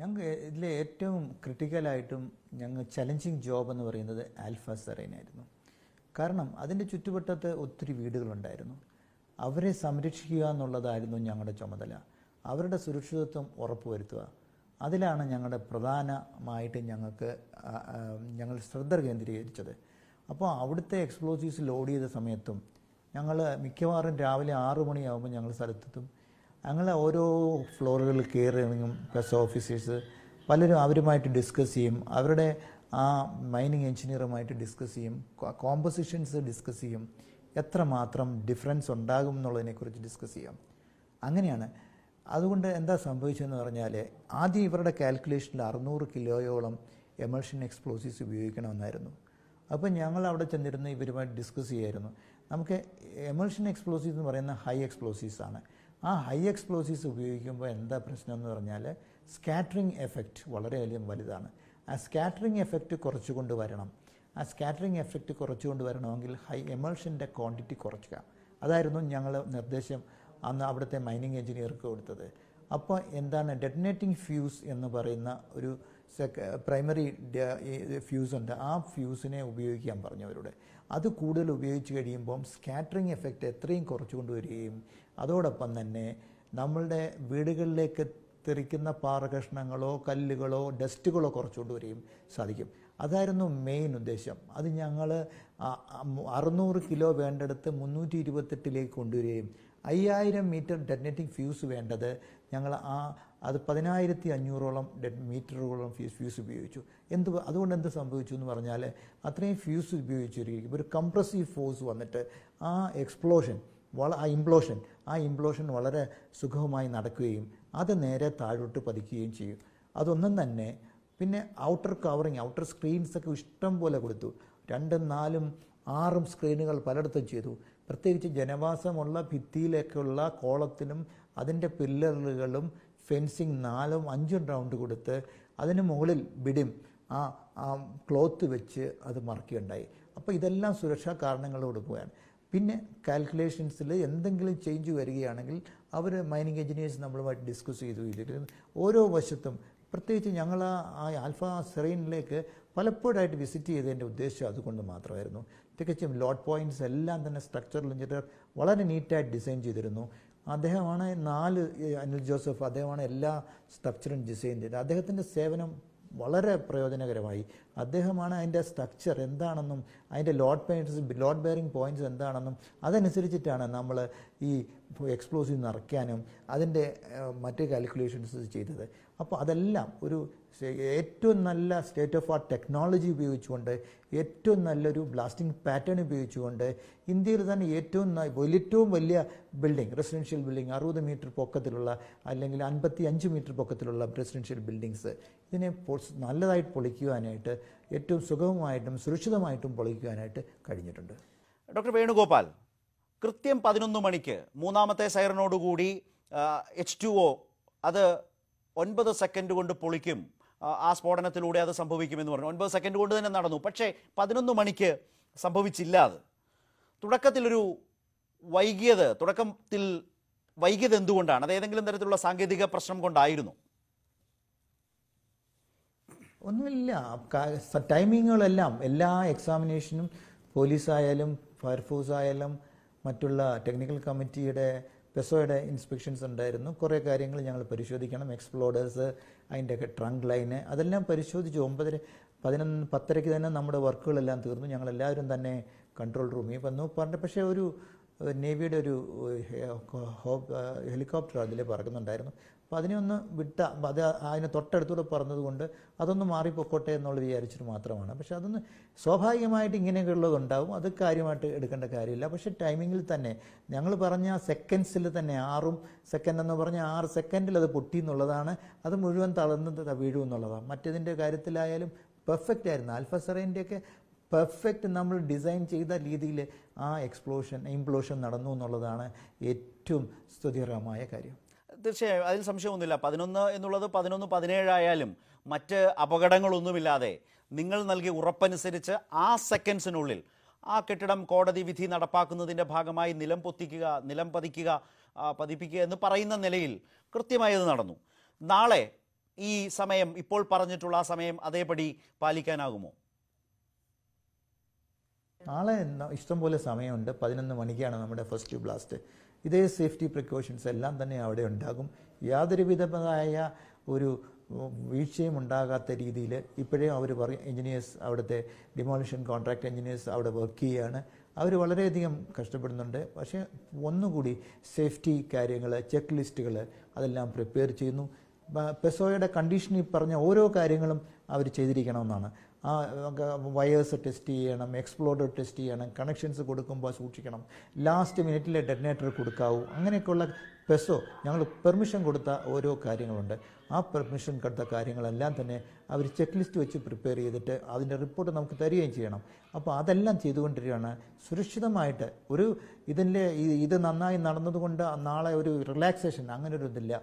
ഞങ്ങൾ ഇതിലെ ഏറ്റവും ക്രിട്ടിക്കലായിട്ടും ഞങ്ങൾ ചലഞ്ചിങ് ജോബ് എന്ന് പറയുന്നത് ആൽഫ സെറൈനായിരുന്നു കാരണം അതിൻ്റെ ചുറ്റുവട്ടത്ത് ഒത്തിരി വീടുകളുണ്ടായിരുന്നു അവരെ സംരക്ഷിക്കുക എന്നുള്ളതായിരുന്നു ഞങ്ങളുടെ ചുമതല അവരുടെ സുരക്ഷിതത്വം ഉറപ്പുവരുത്തുക അതിലാണ് ഞങ്ങളുടെ പ്രധാനമായിട്ട് ഞങ്ങൾക്ക് ഞങ്ങൾ ശ്രദ്ധ കേന്ദ്രീകരിച്ചത് അപ്പോൾ അവിടുത്തെ എക്സ്പ്ലോസീവ്സ് ലോഡ് ചെയ്ത സമയത്തും ഞങ്ങൾ മിക്കവാറും രാവിലെ ആറു മണിയാകുമ്പോൾ ഞങ്ങൾ സ്ഥലത്തെത്തും അങ്ങനെ ഓരോ ഫ്ലോറുകളിൽ കയറി പ്രസ് ഓഫീസേഴ്സ് പലരും അവരുമായിട്ട് ഡിസ്കസ് ചെയ്യും അവരുടെ ആ മൈനിങ് എഞ്ചിനീയറുമായിട്ട് ഡിസ്കസ് ചെയ്യും കോമ്പോസിഷൻസ് ഡിസ്കസ് ചെയ്യും എത്രമാത്രം ഡിഫറൻസ് ഉണ്ടാകും എന്നുള്ളതിനെക്കുറിച്ച് ഡിസ്കസ് ചെയ്യാം അങ്ങനെയാണ് അതുകൊണ്ട് എന്താ സംഭവിച്ചതെന്ന് പറഞ്ഞാൽ ആദ്യം ഇവരുടെ കാൽക്കുലേഷനിൽ അറുന്നൂറ് കിലോയോളം എമൾഷൻ എക്സ്പ്ലോസീവ്സ് ഉപയോഗിക്കണമെന്നായിരുന്നു അപ്പോൾ ഞങ്ങൾ അവിടെ ചെന്നിരുന്ന് ഇവരുമായിട്ട് ഡിസ്കസ് ചെയ്യായിരുന്നു നമുക്ക് എമൾഷൻ എക്സ്പ്ലോസീവ്സ് എന്ന് പറയുന്ന ഹൈ എക്സ്പ്ലോസീവ്സ് ആണ് ആ ഹൈ എക്സ്പ്ലോസീവ്സ് ഉപയോഗിക്കുമ്പോൾ എന്താ പ്രശ്നം എന്ന് പറഞ്ഞാൽ സ്കാറ്ററിംഗ് എഫക്റ്റ് വളരെ വലിയ വലുതാണ് ആ സ്കാറ്ററിംഗ് എഫക്റ്റ് കുറച്ചു കൊണ്ടുവരണം ആ സ്കാറ്ററിംഗ് എഫക്റ്റ് കുറച്ചു കൊണ്ടുവരണമെങ്കിൽ ഹൈ എമൾഷൻ്റെ ക്വാണ്ടിറ്റി കുറയ്ക്കുക അതായിരുന്നു ഞങ്ങൾ നിർദ്ദേശം അന്ന് അവിടുത്തെ മൈനിങ് എഞ്ചിനീയർക്ക് കൊടുത്തത് അപ്പോൾ എന്താണ് ഡെറ്റനേറ്റിംഗ് ഫ്യൂസ് എന്ന് പറയുന്ന ഒരു പ്രൈമറി ഫ്യൂസ് ഉണ്ട് ആ ഫ്യൂസിനെ ഉപയോഗിക്കാൻ പറഞ്ഞവരോട് അത് കൂടുതൽ ഉപയോഗിച്ച് കഴിയുമ്പം സ്കാറ്ററിംഗ് എഫക്റ്റ് എത്രയും കുറച്ചു കൊണ്ടുവരികയും അതോടൊപ്പം തന്നെ നമ്മളുടെ വീടുകളിലേക്ക് തെറിക്കുന്ന പാറകഷ്ണങ്ങളോ കല്ലുകളോ ഡസ്റ്റുകളോ കുറച്ചു കൊണ്ടുവരികയും സാധിക്കും അതായിരുന്നു മെയിൻ ഉദ്ദേശം അത് ഞങ്ങൾ അറുന്നൂറ് കിലോ വേണ്ടടുത്ത് മുന്നൂറ്റി ഇരുപത്തെട്ടിലേക്ക് കൊണ്ടുവരികയും അയ്യായിരം മീറ്റർ ഡെറ്റനേറ്റിംഗ് ഫ്യൂസ് വേണ്ടത് ഞങ്ങൾ ആ അത് പതിനായിരത്തി അഞ്ഞൂറോളം ഡെഡ് മീറ്ററുകളോളം ഫ്യൂസ് ഫ്യൂസ് ഉപയോഗിച്ചു എന്ത് അതുകൊണ്ട് എന്ത് സംഭവിച്ചു എന്ന് പറഞ്ഞാൽ അത്രയും ഫ്യൂസ് ഉപയോഗിച്ചിരിക്കും ഒരു കംപ്രസീവ് ഫോഴ്സ് വന്നിട്ട് ആ എക്സ്പ്ലോഷൻ വള ആ ഇംപ്ലോഷൻ ആ ഇംപ്ലോഷൻ വളരെ സുഖമായി നടക്കുകയും അത് നേരെ താഴോട്ട് പതിക്കുകയും ചെയ്യും അതൊന്നും തന്നെ പിന്നെ ഔട്ടർ കവറിങ് ഔട്ടർ സ്ക്രീൻസ് ഒക്കെ ഇഷ്ടം പോലെ കൊടുത്തു രണ്ടും നാലും ആറും സ്ക്രീനുകൾ പലയിടത്തും ചെയ്തു പ്രത്യേകിച്ച് ജനവാസമുള്ള ഭിത്തിയിലേക്കുള്ള കോളത്തിനും അതിൻ്റെ പില്ലറുകളും ഫെൻസിങ് നാലും അഞ്ചും റൗണ്ട് കൊടുത്ത് അതിന് മുകളിൽ ബിഡിം ആ ആ ക്ലോത്ത് വെച്ച് അത് മറക്കുകയുണ്ടായി അപ്പോൾ ഇതെല്ലാം സുരക്ഷാ കാരണങ്ങൾ കൊടുക്കുകയാണ് പിന്നെ കാൽക്കുലേഷൻസിൽ എന്തെങ്കിലും ചേഞ്ച് വരികയാണെങ്കിൽ അവർ മൈനിങ് എഞ്ചിനീയേഴ്സ് നമ്മളുമായിട്ട് ഡിസ്കസ് ചെയ്തു ഇല്ലെങ്കിൽ ഓരോ വശത്തും പ്രത്യേകിച്ച് ഞങ്ങൾ ആ ആൽഫ സെറീനിലേക്ക് പലപ്പോഴായിട്ട് വിസിറ്റ് ചെയ്തതിൻ്റെ ഉദ്ദേശം അതുകൊണ്ട് മാത്രമായിരുന്നു തികച്ചും ലോഡ് പോയിൻറ്റ്സ് എല്ലാം തന്നെ സ്ട്രക്ചറൽ എഞ്ചിനീയർ വളരെ നീറ്റായിട്ട് ഡിസൈൻ ചെയ്തിരുന്നു അദ്ദേഹമാണ് നാല് അനിൽ ജോസഫ് അദ്ദേഹമാണ് എല്ലാ സ്ട്രക്ചറും ഡിസൈൻ ചെയ്തത് അദ്ദേഹത്തിൻ്റെ സേവനം വളരെ പ്രയോജനകരമായി അദ്ദേഹമാണ് അതിൻ്റെ സ്ട്രക്ചർ എന്താണെന്നും അതിൻ്റെ load points load bearing points എന്താണെന്നും അതനുസരിച്ചിട്ടാണ് നമ്മൾ ഈ എക്സ്പ്ലോസീവ് നിറയ്ക്കാനും അതിൻ്റെ മറ്റ് കാൽക്കുലേഷൻസ് ചെയ്തത് അപ്പോൾ അതെല്ലാം ഒരു ഏറ്റവും നല്ല സ്റ്റേറ്റ് ഓഫ് ആർട്ട് ടെക്നോളജി ഉപയോഗിച്ചുകൊണ്ട് ഏറ്റവും നല്ലൊരു ബ്ലാസ്റ്റിംഗ് പാറ്റേൺ ഉപയോഗിച്ചുകൊണ്ട് ഇന്ത്യയിൽ തന്നെ ഏറ്റവും ഏറ്റവും വലിയ ബിൽഡിംഗ് റെസിഡൻഷ്യൽ ബിൽഡിംഗ് അറുപത് മീറ്റർ പൊക്കത്തിലുള്ള അല്ലെങ്കിൽ അൻപത്തി അഞ്ച് മീറ്റർ പൊക്കത്തിലുള്ള റെസിഡൻഷ്യൽ ബിൽഡിങ്സ് ഇതിനെ നല്ലതായിട്ട് പൊളിക്കുവാനായിട്ട് ഏറ്റവും സുഗമമായിട്ടും സുരക്ഷിതമായിട്ടും പൊളിക്കുവാനായിട്ട് കഴിഞ്ഞിട്ടുണ്ട് ഡോക്ടർ വേണുഗോപാൽ കൃത്യം പതിനൊന്ന് മണിക്ക് മൂന്നാമത്തെ സൈറനോടുകൂടി എച്ച് ടു ഒ അത് ഒൻപത് സെക്കൻഡ് കൊണ്ട് പൊളിക്കും ആ സ്ഫോടനത്തിലൂടെ അത് സംഭവിക്കുമെന്ന് പറഞ്ഞു ഒൻപത് സെക്കൻഡ് കൊണ്ട് തന്നെ നടന്നു പക്ഷേ പതിനൊന്ന് മണിക്ക് സംഭവിച്ചില്ല അത് തുടക്കത്തിലൊരു വൈകിയത് തുടക്കത്തിൽ വൈകിയത് എന്തുകൊണ്ടാണ് അത് ഏതെങ്കിലും തരത്തിലുള്ള സാങ്കേതിക പ്രശ്നം കൊണ്ടായിരുന്നു ഒന്നുമില്ല ടൈമിങ്ങുകളെല്ലാം എല്ലാ എക്സാമിനേഷനും പോലീസായാലും ഫയർഫോഴ്സ് ആയാലും മറ്റുള്ള ടെക്നിക്കൽ കമ്മിറ്റിയുടെ പെസോയുടെ ഇൻസ്പെക്ഷൻസ് ഉണ്ടായിരുന്നു കുറേ കാര്യങ്ങൾ ഞങ്ങൾ പരിശോധിക്കണം എക്സ്പ്ലോഡേഴ്സ് ഒക്കെ ട്രങ്ക് ലൈന് അതെല്ലാം പരിശോധിച്ച് ഒമ്പതര പതിനൊന്ന് പത്തരയ്ക്ക് തന്നെ നമ്മുടെ വർക്കുകളെല്ലാം തീർന്നു ഞങ്ങളെല്ലാവരും തന്നെ കൺട്രോൾ റൂമിൽ വന്നു പറഞ്ഞു പക്ഷേ ഒരു നേവിയുടെ ഒരു ഹെലികോപ്റ്റർ അതിൽ പറക്കുന്നുണ്ടായിരുന്നു അപ്പം അതിനെയൊന്ന് വിട്ട അത് അതിനെ തൊട്ടടുത്തൂടെ പറഞ്ഞതുകൊണ്ട് അതൊന്ന് മാറിപ്പോക്കോട്ടെ എന്നുള്ള വിചാരിച്ചിട്ട് മാത്രമാണ് പക്ഷെ അതൊന്ന് സ്വാഭാവികമായിട്ട് ഇങ്ങനെയൊക്കെയുള്ളത് ഉണ്ടാവും അത് കാര്യമായിട്ട് എടുക്കേണ്ട കാര്യമില്ല പക്ഷെ ടൈമിങ്ങിൽ തന്നെ ഞങ്ങൾ പറഞ്ഞ സെക്കൻഡ്സിൽ തന്നെ ആറും സെക്കൻഡ് എന്ന് പറഞ്ഞാൽ ആറ് സെക്കൻഡിൽ അത് പൊട്ടി എന്നുള്ളതാണ് അത് മുഴുവൻ തളർന്ന് വീഴും എന്നുള്ളതാണ് മറ്റേതിൻ്റെ കാര്യത്തിലായാലും പെർഫെക്റ്റ് ആയിരുന്നു ആൽഫസറേൻ്റെയൊക്കെ പെർഫെക്റ്റ് നമ്മൾ ഡിസൈൻ ചെയ്ത രീതിയിൽ ആ എക്സ്പ്ലോഷൻ ഇംപ്ലോഷൻ നടന്നു എന്നുള്ളതാണ് ഏറ്റവും സ്തുതികരമായ കാര്യം തീർച്ചയായും അതിൽ സംശയമൊന്നുമില്ല പതിനൊന്ന് എന്നുള്ളത് പതിനൊന്ന് പതിനേഴായാലും മറ്റ് അപകടങ്ങളൊന്നുമില്ലാതെ നിങ്ങൾ നൽകിയ ഉറപ്പനുസരിച്ച് ആ സെക്കൻഡ്സിനുള്ളിൽ ആ കെട്ടിടം കോടതി വിധി നടപ്പാക്കുന്നതിൻ്റെ ഭാഗമായി നിലം പൊത്തിക്കുക നിലം പതിക്കുക പതിപ്പിക്കുക എന്ന് പറയുന്ന നിലയിൽ കൃത്യമായി അത് നടന്നു നാളെ ഈ സമയം ഇപ്പോൾ പറഞ്ഞിട്ടുള്ള ആ സമയം അതേപടി പാലിക്കാനാകുമോ നാളെ ഇഷ്ടംപോലെ സമയമുണ്ട് പതിനൊന്ന് മണിക്കാണ് നമ്മുടെ ഫസ്റ്റ് ബ്ലാസ്റ്റ് ഇതേ സേഫ്റ്റി പ്രിക്കോഷൻസ് എല്ലാം തന്നെ അവിടെ ഉണ്ടാകും യാതൊരുവിധമായ ഒരു വീഴ്ചയും ഉണ്ടാകാത്ത രീതിയിൽ ഇപ്പോഴേ അവർ പറയും എഞ്ചിനീയേഴ്സ് അവിടുത്തെ ഡിമോളിഷൻ കോൺട്രാക്ട് എഞ്ചിനീയേഴ്സ് അവിടെ വർക്ക് ചെയ്യുകയാണ് അവർ വളരെയധികം കഷ്ടപ്പെടുന്നുണ്ട് പക്ഷേ ഒന്നുകൂടി സേഫ്റ്റി കാര്യങ്ങൾ ചെക്ക് ലിസ്റ്റുകൾ അതെല്ലാം പ്രിപ്പയർ ചെയ്യുന്നു പെസോയുടെ കണ്ടീഷനിൽ പറഞ്ഞ ഓരോ കാര്യങ്ങളും അവർ ചെയ്തിരിക്കണമെന്നാണ് ആ നമുക്ക് വയേഴ്സ് ടെസ്റ്റ് ചെയ്യണം എക്സ്പ്ലോഡർ ടെസ്റ്റ് ചെയ്യണം കണക്ഷൻസ് കൊടുക്കുമ്പോൾ സൂക്ഷിക്കണം ലാസ്റ്റ് മിനിറ്റിലെ ഡെറ്റിനേറ്റർ കൊടുക്കാവൂ അങ്ങനെയൊക്കെയുള്ള പെസോ ഞങ്ങൾ പെർമിഷൻ കൊടുത്ത ഓരോ കാര്യങ്ങളുണ്ട് ആ പെർമിഷൻ കൊടുത്ത കാര്യങ്ങളെല്ലാം തന്നെ അവർ ചെക്ക് ലിസ്റ്റ് വെച്ച് പ്രിപ്പയർ ചെയ്തിട്ട് അതിൻ്റെ റിപ്പോർട്ട് നമുക്ക് തരികയും ചെയ്യണം അപ്പോൾ അതെല്ലാം ചെയ്തുകൊണ്ടിരിക്കുകയാണ് സുരക്ഷിതമായിട്ട് ഒരു ഇതിൻ്റെ ഇത് നന്നായി നടന്നതുകൊണ്ട് നാളെ ഒരു റിലാക്സേഷൻ അങ്ങനെ ഒരു ഇതില്ല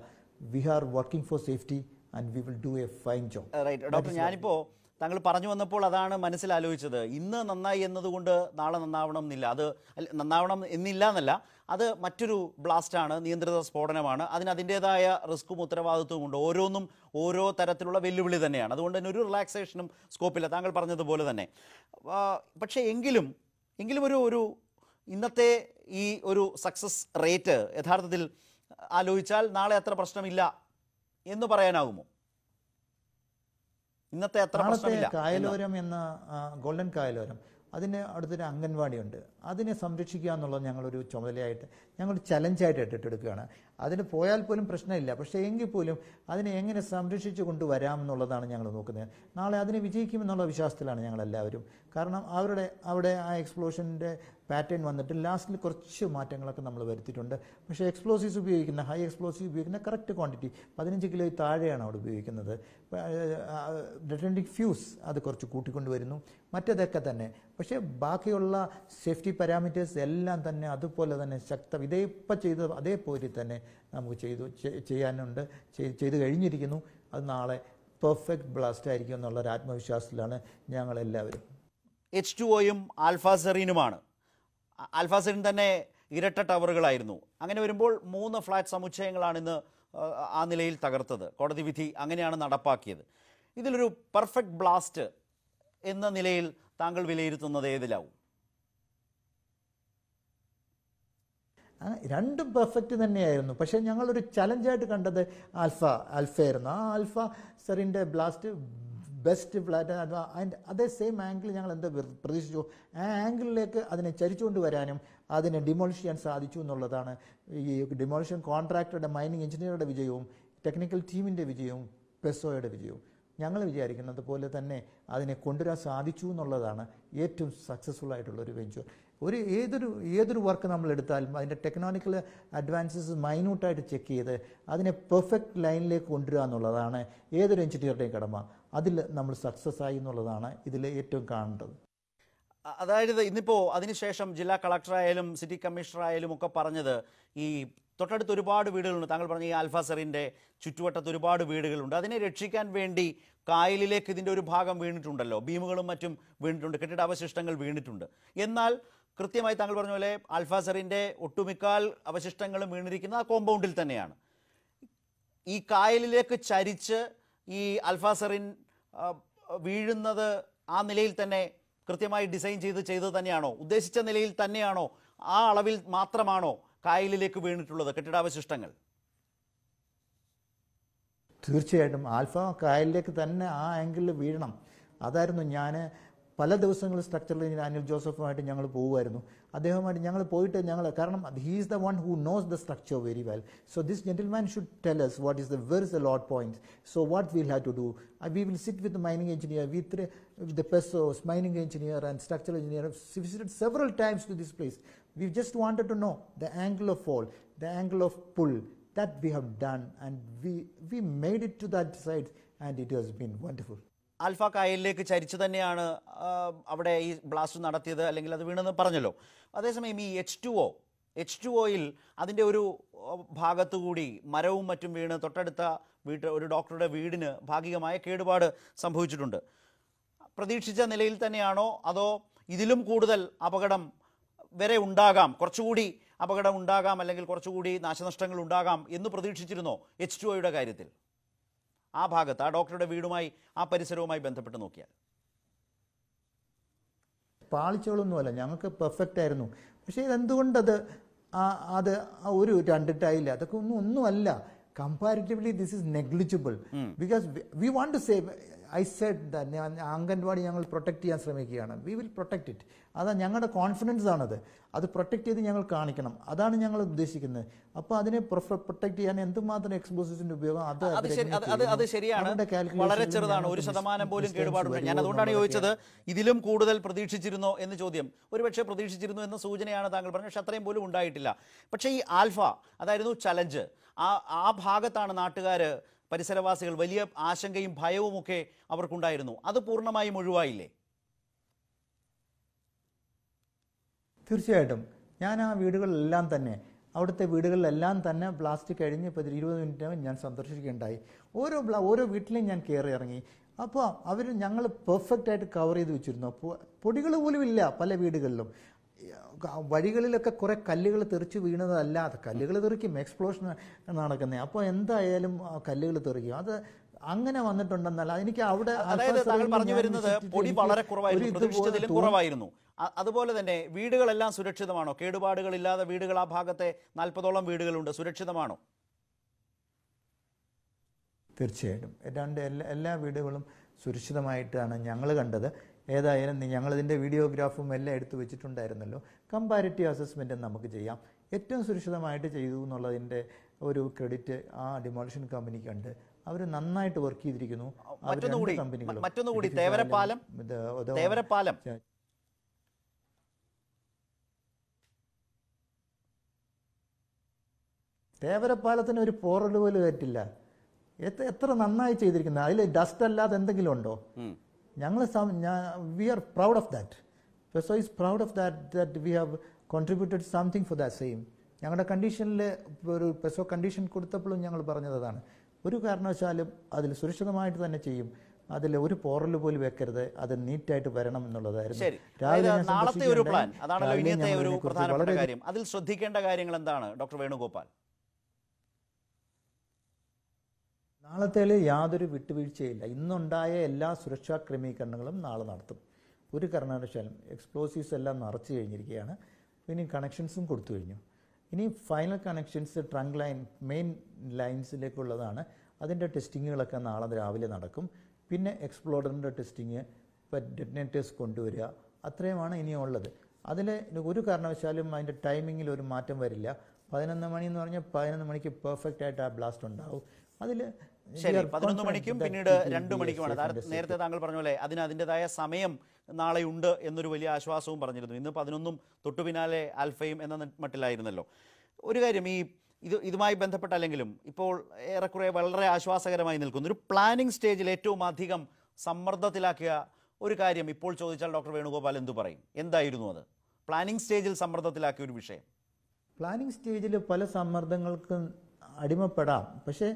we are working for safety and we will do a fine job right doctor ഞാനിപ്പോൾ താങ്കൾ പറഞ്ഞു വന്നപ്പോൾ അതാണ് മനസ്സിലാലോചിച്ചത് ഇന്ന് നന്നായി എന്നതുകൊണ്ട് നാളെ നന്നാവണം എന്നില്ല അത് നന്നാവണം എന്നില്ല എന്നല്ല അത് മറ്റൊരു ബ്ലാസ്റ്റാണ് നിയന്ത്രിത സ്ഫോടനമാണ് അതിന് അതിൻ്റെതായ റിസ്ക്കും ഉത്തരവാദിത്വവും ഉണ്ട് ഓരോന്നും ഓരോ തരത്തിലുള്ള വെല്ലുവിളി തന്നെയാണ് അതുകൊണ്ട് തന്നെ ഒരു റിലാക്സേഷനും സ്കോപ്പില്ല താങ്കൾ പറഞ്ഞതുപോലെ തന്നെ പക്ഷേ എങ്കിലും എങ്കിലും ഒരു ഒരു ഇന്നത്തെ ഈ ഒരു സക്സസ് റേറ്റ് യഥാർത്ഥത്തിൽ ആലോചിച്ചാൽ നാളെ അത്ര പ്രശ്നമില്ല എന്ന് പറയാനാകുമോ ഇന്നത്തെ അത്ര പ്രശ്നമില്ല കായലോരം എന്ന ഗോൾഡൻ കായലോരം അതിന് അടുത്തൊരു ഉണ്ട് അതിനെ സംരക്ഷിക്കുക എന്നുള്ളത് ഞങ്ങളൊരു ചുമതലയായിട്ട് ഞങ്ങൾ ചലഞ്ചായിട്ട് ഏറ്റെടുക്കുകയാണ് അതിന് പോയാൽ പോലും പ്രശ്നമില്ല പക്ഷേ എങ്കിൽ പോലും അതിനെ എങ്ങനെ സംരക്ഷിച്ചു കൊണ്ടുവരാം എന്നുള്ളതാണ് ഞങ്ങൾ നോക്കുന്നത് നാളെ അതിനെ വിജയിക്കുമെന്നുള്ള വിശ്വാസത്തിലാണ് ഞങ്ങളെല്ലാവരും കാരണം അവരുടെ അവിടെ ആ എക്സ്പ്ലോഷൻ്റെ പാറ്റേൺ വന്നിട്ട് ലാസ്റ്റിൽ കുറച്ച് മാറ്റങ്ങളൊക്കെ നമ്മൾ വരുത്തിയിട്ടുണ്ട് പക്ഷേ എക്സ്പ്ലോസീവ്സ് ഉപയോഗിക്കുന്ന ഹൈ എക്സ്പ്ലോസീവ് ഉപയോഗിക്കുന്ന കറക്റ്റ് ക്വാണ്ടിറ്റി പതിനഞ്ച് കിലോ താഴെയാണ് അവിടെ ഉപയോഗിക്കുന്നത് ഡെറ്റൻഡിക് ഫ്യൂസ് അത് കുറച്ച് കൂട്ടിക്കൊണ്ട് വരുന്നു മറ്റേതൊക്കെ തന്നെ പക്ഷേ ബാക്കിയുള്ള സേഫ്റ്റി പാരാമീറ്റേഴ്സ് എല്ലാം തന്നെ അതുപോലെ തന്നെ ശക്തം ഇതേ ഇപ്പം ചെയ്ത അതേപോലെ തന്നെ നമുക്ക് ചെയ്തു ചെയ്യാനുണ്ട് ചെയ്ത് കഴിഞ്ഞിരിക്കുന്നു അത് നാളെ പെർഫെക്റ്റ് ബ്ലാസ്റ്റ് ആയിരിക്കും എന്നുള്ള ഒരു ആത്മവിശ്വാസത്തിലാണ് ഞങ്ങളെല്ലാവരും എച്ച് ടു ഒയും ആൽഫാസെറീനുമാണ് ആൽഫാസിൻ തന്നെ ഇരട്ട ടവറുകളായിരുന്നു അങ്ങനെ വരുമ്പോൾ മൂന്ന് ഫ്ലാറ്റ് സമുച്ചയങ്ങളാണ് ഇന്ന് ആ നിലയിൽ തകർത്തത് കോടതി വിധി അങ്ങനെയാണ് നടപ്പാക്കിയത് ഇതിലൊരു പെർഫെക്റ്റ് ബ്ലാസ്റ്റ് എന്ന നിലയിൽ താങ്കൾ വിലയിരുത്തുന്നത് ഏതിലാവും രണ്ടും പെർഫെക്റ്റ് തന്നെയായിരുന്നു പക്ഷേ ഞങ്ങളൊരു ചലഞ്ചായിട്ട് കണ്ടത് ആൽഫ അൽഫയായിരുന്നു ആ ആൽഫ സെറിൻ്റെ ബ്ലാസ്റ്റ് ബെസ്റ്റ് ഫ്ലാറ്റ് അഥവാ അതിൻ്റെ അതേ സെയിം ആംഗിൾ ഞങ്ങൾ എന്താ പ്രതീക്ഷിച്ചു ആ ആംഗിളിലേക്ക് അതിനെ ചരിച്ചുകൊണ്ട് വരാനും അതിനെ ഡിമോളിഷ് ചെയ്യാൻ സാധിച്ചു എന്നുള്ളതാണ് ഈ ഡിമോളിഷൻ കോൺട്രാക്ടറുടെ മൈനിങ് എഞ്ചിനീയറുടെ വിജയവും ടെക്നിക്കൽ ടീമിൻ്റെ വിജയവും പെസോയുടെ വിജയവും ഞങ്ങൾ വിചാരിക്കുന്നത് പോലെ തന്നെ അതിനെ കൊണ്ടുവരാൻ സാധിച്ചു എന്നുള്ളതാണ് ഏറ്റവും സക്സസ്ഫുൾ ആയിട്ടുള്ള ഒരു വെഞ്ചർ ഒരു ഏതൊരു ഏതൊരു വർക്ക് നമ്മൾ എടുത്താലും അതിൻ്റെ ടെക്നോണിക്കൽ അഡ്വാൻസസ് മൈന്യൂട്ടായിട്ട് ചെക്ക് ചെയ്ത് അതിനെ പെർഫെക്റ്റ് ലൈനിലേക്ക് കൊണ്ടുവരിക എന്നുള്ളതാണ് ഏതൊരു എഞ്ചിനീയറുടെയും കടമ അതിൽ നമ്മൾ സക്സസ് ആയി എന്നുള്ളതാണ് ഇതിൽ ഏറ്റവും കാണേണ്ടത് അതായത് ഇന്നിപ്പോൾ അതിനുശേഷം ജില്ലാ കളക്ടറായാലും സിറ്റി കമ്മീഷണറായാലും ഒക്കെ പറഞ്ഞത് ഈ തൊട്ടടുത്ത് ഒരുപാട് വീടുകളുണ്ട് താങ്കൾ പറഞ്ഞ ഈ ആൽഫാസറിൻ്റെ ചുറ്റുവട്ടത്ത് ഒരുപാട് വീടുകളുണ്ട് അതിനെ രക്ഷിക്കാൻ വേണ്ടി കായലിലേക്ക് ഇതിൻ്റെ ഒരു ഭാഗം വീണിട്ടുണ്ടല്ലോ ബീമുകളും മറ്റും വീണിട്ടുണ്ട് കെട്ടിട അവശിഷ്ടങ്ങൾ വീണിട്ടുണ്ട് എന്നാൽ കൃത്യമായി താങ്കൾ പറഞ്ഞ പോലെ ആൽഫാസറിൻ്റെ ഒട്ടുമിക്കാൽ അവശിഷ്ടങ്ങളും വീണിരിക്കുന്ന ആ കോമ്പൗണ്ടിൽ തന്നെയാണ് ഈ കായലിലേക്ക് ചരിച്ച് ഈ അൽഫാസറിൻ വീഴുന്നത് ആ നിലയിൽ തന്നെ കൃത്യമായി ഡിസൈൻ ചെയ്ത് ചെയ്ത് തന്നെയാണോ ഉദ്ദേശിച്ച നിലയിൽ തന്നെയാണോ ആ അളവിൽ മാത്രമാണോ കായലിലേക്ക് വീണിട്ടുള്ളത് കെട്ടിടാവശിഷ്ടങ്ങൾ തീർച്ചയായിട്ടും ആൽഫ കായലിലേക്ക് തന്നെ ആ ആംഗിളിൽ വീഴണം അതായിരുന്നു ഞാൻ പല ദിവസങ്ങളിൽ സ്ട്രക്ചറിൽ അനിൽ ജോസഫുമായിട്ട് ഞങ്ങൾ പോകുമായിരുന്നു അദ്ദേഹവുമായിട്ട് ഞങ്ങൾ പോയിട്ട് ഞങ്ങൾ കാരണം he is the one who knows the structure very well so this gentleman should tell us what is the verse the load points so what will have to do we will sit with mining engineer with the PESO's mining engineer and structural engineer visited several times to this place we just wanted to know the angle of fall the angle of pull that we have done and we we made it to that site and it has been wonderful Alfa കായലിലേക്ക് ചരിച്ചു തന്നെയാണ് അവിടെ ഈ blast നടത്തിയത് അല്ലെങ്കിൽ അത് വീണെന്ന് പറഞ്ഞല്ലോ അതേസമയം ഈ H two O H two ഒയിൽ അതിൻ്റെ ഒരു ഭാഗത്തുകൂടി മരവും മറ്റും വീണ് തൊട്ടടുത്ത വീട്ട് ഒരു ഡോക്ടറുടെ വീടിന് ഭാഗികമായ കേടുപാട് സംഭവിച്ചിട്ടുണ്ട് പ്രതീക്ഷിച്ച നിലയിൽ തന്നെയാണോ അതോ ഇതിലും കൂടുതൽ അപകടം വരെ ഉണ്ടാകാം കുറച്ചുകൂടി അപകടം ഉണ്ടാകാം അല്ലെങ്കിൽ കുറച്ചുകൂടി നാശനഷ്ടങ്ങൾ ഉണ്ടാകാം എന്ന് പ്രതീക്ഷിച്ചിരുന്നോ എച്ച് ടു ഒയുടെ കാര്യത്തിൽ ആ ഭാഗത്ത് ആ ഡോക്ടറുടെ വീടുമായി ആ പരിസരവുമായി ബന്ധപ്പെട്ട് നോക്കിയാൽ പാളിച്ചകളൊന്നുമല്ല ഞങ്ങൾക്ക് പെർഫെക്റ്റ് ആയിരുന്നു പക്ഷേ ഇതെന്തുകൊണ്ടത് അത് ഒരു രണ്ടിട്ടായില്ല അതൊക്കെ ഒന്നും ഒന്നുമല്ല comparatively this is negligible because we want to save I said the anganwadi ഞങ്ങൾ പ്രൊട്ടക്റ്റ് ചെയ്യാൻ ശ്രമിക്കുകയാണ് വി വിൽ പ്രൊട്ടക്റ്റ് ഇറ്റ് അതാ ഞങ്ങളുടെ കോൺഫിഡൻസ് ആണത് അത് പ്രൊട്ടക്റ്റ് ചെയ്ത് ഞങ്ങൾ കാണിക്കണം അതാണ് ഞങ്ങൾ ഉദ്ദേശിക്കുന്നത് അപ്പോൾ അതിനെ പ്രൊട്ടക്റ്റ് ചെയ്യാൻ എന്തുമാത്രം എക്സ്പോസിന്റെ ഉപയോഗം അത് അത് ശരിയാണ് വളരെ ചെറുതാണ് ഒരു ശതമാനം പോലും കേടുപാടുണ്ട് ഞാൻ അതുകൊണ്ടാണ് ചോദിച്ചത് ഇതിലും കൂടുതൽ പ്രതീക്ഷിച്ചിരുന്നോ എന്ന് ചോദ്യം ഒരുപക്ഷെ പ്രതീക്ഷിച്ചിരുന്നു എന്ന സൂചനയാണ് താങ്കൾ പറഞ്ഞത് പക്ഷെ അത്രയും പോലും ഉണ്ടായിട്ടില്ല പക്ഷേ ഈ ആൽഫ അതായിരുന്നു ചലഞ്ച് ആ ആ ഭാഗത്താണ് നാട്ടുകാർ പരിസരവാസികൾ വലിയ ആശങ്കയും ഭയവുമൊക്കെ അവർക്കുണ്ടായിരുന്നു അത് പൂർണ്ണമായും ഒഴിവായില്ലേ തീർച്ചയായിട്ടും ഞാൻ ആ വീടുകളിലെല്ലാം തന്നെ അവിടുത്തെ വീടുകളിലെല്ലാം തന്നെ പ്ലാസ്റ്റിക് കഴിഞ്ഞ് ഇപ്പോൾ ഇരുപത് മിനിറ്റിനകം ഞാൻ സന്ദർശിക്കുകയുണ്ടായി ഓരോ ഓരോ വീട്ടിലും ഞാൻ കയറി ഇറങ്ങി അപ്പോൾ അവർ ഞങ്ങൾ പെർഫെക്റ്റ് ആയിട്ട് കവർ ചെയ്ത് വെച്ചിരുന്നു പൊടികൾ പോലും ഇല്ല പല വീടുകളിലും വഴികളിലൊക്കെ കുറേ കല്ലുകൾ തെറിച്ച് അത് കല്ലുകൾ തെറിക്കും എക്സ്പ്ലോഷൻ നടക്കുന്നേ അപ്പോൾ എന്തായാലും കല്ലുകൾ തെറിക്കും അത് അങ്ങനെ വന്നിട്ടുണ്ടെന്നല്ല എനിക്ക് അവിടെ അതായത് പറഞ്ഞു വരുന്നത് പൊടി വളരെ കുറവായിരുന്നു കുറവായിരുന്നു അതുപോലെ തന്നെ വീടുകളെല്ലാം സുരക്ഷിതമാണോ ഇല്ലാതെ വീടുകൾ ആ ഭാഗത്തെ നാൽപ്പതോളം വീടുകളുണ്ട് സുരക്ഷിതമാണോ തീർച്ചയായിട്ടും രണ്ട് എല്ലാ എല്ലാ വീടുകളും സുരക്ഷിതമായിട്ടാണ് ഞങ്ങൾ കണ്ടത് ഏതായാലും ഞങ്ങളിതിൻ്റെ വീഡിയോഗ്രാഫും എല്ലാം എടുത്തു വെച്ചിട്ടുണ്ടായിരുന്നല്ലോ കമ്പാരിറ്റീവ് അസസ്മെൻറ്റ് നമുക്ക് ചെയ്യാം ഏറ്റവും സുരക്ഷിതമായിട്ട് ചെയ്തു എന്നുള്ളതിൻ്റെ ഒരു ക്രെഡിറ്റ് ആ ഡിമോളിഷൻ കമ്പനിക്കുണ്ട് അവർ നന്നായിട്ട് വർക്ക് ചെയ്തിരിക്കുന്നു മറ്റൊന്നുകൂടി മറ്റൊന്നുകൂടി തേവരപ്പാലം തേവരപ്പാലം തേവരപ്പാലത്തിന് ഒരു പോറൽ പോലും കയറ്റില്ല എത്ര നന്നായി ചെയ്തിരിക്കുന്നത് അതിൽ ഡസ്റ്റ് അല്ലാതെ എന്തെങ്കിലും ഉണ്ടോ ഞങ്ങൾ we are proud of that PESO is proud of that that we have contributed something for that same ഞങ്ങളുടെ കണ്ടീഷനിൽ ഒരു പെസോ കണ്ടീഷൻ കൊടുത്തപ്പോഴും ഞങ്ങൾ പറഞ്ഞതാണ് ഒരു കാരണവശാലും അതിൽ സുരക്ഷിതമായിട്ട് തന്നെ ചെയ്യും അതിൽ ഒരു പോറൽ പോലും വെക്കരുത് അത് നീറ്റായിട്ട് വരണം എന്നുള്ളതായിരുന്നു രാവിലെ നാളത്തെ ഒരു പ്ലാൻ ഒരു പ്രധാനപ്പെട്ട കാര്യം അതിൽ ശ്രദ്ധിക്കേണ്ട കാര്യങ്ങൾ എന്താണ് ഡോക്ടർ വേണുഗോപാൽ നാളത്തേൽ യാതൊരു വിട്ടുവീഴ്ചയില്ല ഇന്നുണ്ടായ എല്ലാ സുരക്ഷാ ക്രമീകരണങ്ങളും നാളെ നടത്തും ഒരു കാരണവശാലും എക്സ്പ്ലോസീവ്സ് എല്ലാം നിറച്ചു കഴിഞ്ഞിരിക്കുകയാണ് ഇനി കണക്ഷൻസും കൊടുത്തു കഴിഞ്ഞു ഇനി final connections trunk line main ലൈൻസിലേക്കുള്ളതാണ് അതിൻ്റെ ടെസ്റ്റിങ്ങുകളൊക്കെ നാളെ രാവിലെ നടക്കും പിന്നെ എക്സ്പ്ലോഡറിൻ്റെ ടെസ്റ്റിങ് ഡെറ്റിനേറ്റേഴ്സ് കൊണ്ടുവരിക അത്രയുമാണ് ഇനിയുള്ളത് അതിൽ ഒരു കാരണവശാലും അതിൻ്റെ ടൈമിങ്ങിൽ ഒരു മാറ്റം വരില്ല പതിനൊന്ന് മണി എന്ന് പറഞ്ഞാൽ പതിനൊന്ന് മണിക്ക് പെർഫെക്റ്റ് ആയിട്ട് ആ ബ്ലാസ്റ്റ് ഉണ്ടാവും അതിൽ ശരി പതിനൊന്ന് മണിക്കും പിന്നീട് രണ്ട് മണിക്കുമാണ് നേരത്തെ താങ്കൾ പറഞ്ഞ പോലെ അതിന് അതിൻ്റെതായ സമയം നാളെയുണ്ട് എന്നൊരു വലിയ ആശ്വാസവും പറഞ്ഞിരുന്നു ഇന്ന് പതിനൊന്നും തൊട്ടു പിന്നാലെ ആൽഫയും എന്ന മട്ടിലായിരുന്നല്ലോ ഒരു കാര്യം ഈ ഇത് ഇതുമായി ബന്ധപ്പെട്ടല്ലെങ്കിലും ഇപ്പോൾ ഏറെക്കുറെ വളരെ ആശ്വാസകരമായി നിൽക്കുന്നു ഒരു പ്ലാനിംഗ് സ്റ്റേജിൽ ഏറ്റവും അധികം സമ്മർദ്ദത്തിലാക്കിയ ഒരു കാര്യം ഇപ്പോൾ ചോദിച്ചാൽ ഡോക്ടർ വേണുഗോപാൽ എന്തു പറയും എന്തായിരുന്നു അത് പ്ലാനിംഗ് സ്റ്റേജിൽ സമ്മർദ്ദത്തിലാക്കിയ ഒരു വിഷയം പ്ലാനിംഗ് സ്റ്റേജിൽ പല സമ്മർദ്ദങ്ങൾക്കും അടിമപ്പെടാം പക്ഷേ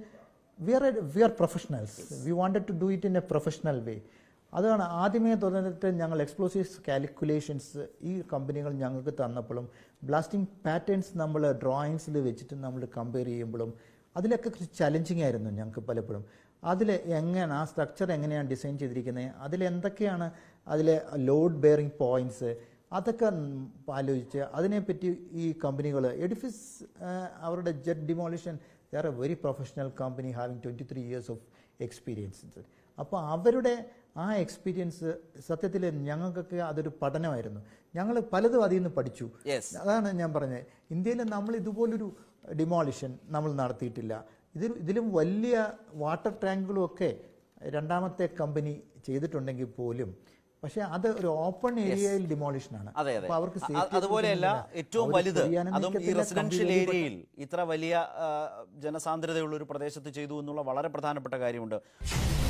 we are we are professionals we wanted to do it in a professional way അതാണ് ആദ്യമേ തുടങ്ങിയിട്ട് ഞങ്ങൾ എക്സ്പ്ലോസീവ്സ് കാൽക്കുലേഷൻസ് ഈ കമ്പനികൾ ഞങ്ങൾക്ക് തന്നപ്പോഴും ബ്ലാസ്റ്റിംഗ് പാറ്റേൺസ് നമ്മൾ ഡ്രോയിങ്സിൽ വെച്ചിട്ട് നമ്മൾ കമ്പയർ ചെയ്യുമ്പോഴും അതിലൊക്കെ കുറച്ച് ചലഞ്ചിങ് ആയിരുന്നു ഞങ്ങൾക്ക് പലപ്പോഴും അതിൽ എങ്ങനെ ആ സ്ട്രക്ചർ എങ്ങനെയാണ് ഡിസൈൻ ചെയ്തിരിക്കുന്നത് അതിൽ എന്തൊക്കെയാണ് അതിലെ ലോഡ് ബെയറിംഗ് പോയിന്റ്സ് അതൊക്കെ ആലോചിച്ച് അതിനെപ്പറ്റി ഈ കമ്പനികൾ എഡിഫിസ് അവരുടെ Jet Demolition they are a very professional company having twenty three years of experience അപ്പോൾ അവരുടെ ആ എക്സ്പീരിയൻസ് സത്യത്തിൽ ഞങ്ങൾക്കൊക്കെ അതൊരു പഠനമായിരുന്നു ഞങ്ങൾ പലതും അതിൽ നിന്ന് പഠിച്ചു അതാണ് ഞാൻ പറഞ്ഞത് ഇന്ത്യയിൽ നമ്മൾ ഇതുപോലൊരു ഡിമോളിഷൻ നമ്മൾ നടത്തിയിട്ടില്ല ഇതിൽ ഇതിലും വലിയ വാട്ടർ ടാങ്കുകളും ഒക്കെ രണ്ടാമത്തെ കമ്പനി ചെയ്തിട്ടുണ്ടെങ്കിൽ പോലും പക്ഷേ അത് ഒരു ഓപ്പൺ ഏരിയയിൽ ഡിമോളിഷനാണ് അതെ അതെ അവർക്ക് അതുപോലെയല്ല ഏറ്റവും വലുത് അതും ഈ റെസിഡൻഷ്യൽ ഏരിയയിൽ ഇത്ര വലിയ ജനസാന്ദ്രതയുള്ള ഒരു പ്രദേശത്ത് ചെയ്തു എന്നുള്ള വളരെ പ്രധാനപ്പെട്ട കാര്യമുണ്ട്